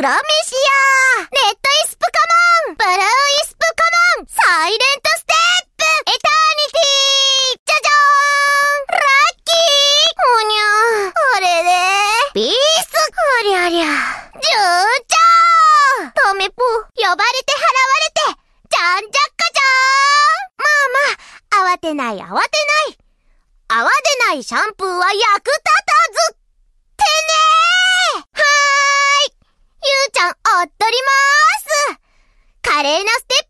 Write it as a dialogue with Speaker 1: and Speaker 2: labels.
Speaker 1: 裏シやネットイスプカモンブルーイスプカモンサイレントステップエターニティジャジャーンラッキーおにゃあれでビースありゃりゃじゅーちゃーダメぽ呼ばれて払われてジャンジャッカじゃーんまあまあ慌てない慌てない泡でないシャンプーは役立つっとりま
Speaker 2: ーす華麗なステップ